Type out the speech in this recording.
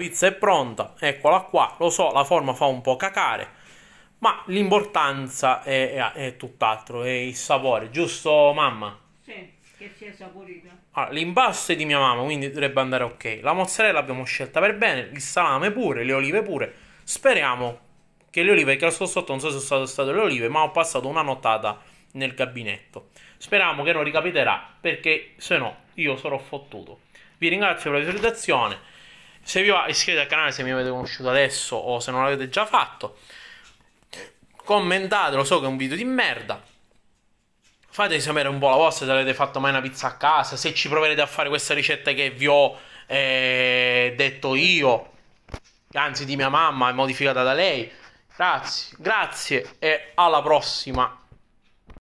pizza è pronta, eccola qua, lo so, la forma fa un po' cacare, ma l'importanza è, è, è tutt'altro, è il sapore, giusto mamma? Sì, che sia saporita. Allora, l'impasto è di mia mamma, quindi dovrebbe andare ok. La mozzarella l'abbiamo scelta per bene, il salame pure, le olive pure. Speriamo che le olive, che la sto sotto non so se sono state, state le olive, ma ho passato una nottata nel gabinetto. Speriamo che non ricapiterà, perché se no io sarò fottuto. Vi ringrazio per la visualizzazione se vi va iscrivetevi al canale se mi avete conosciuto adesso o se non l'avete già fatto. Commentatelo, so che è un video di merda. Fatemi sapere un po' la vostra se avete fatto mai una pizza a casa, se ci proverete a fare questa ricetta che vi ho eh, detto io, anzi di mia mamma, modificata da lei. Grazie, grazie e alla prossima.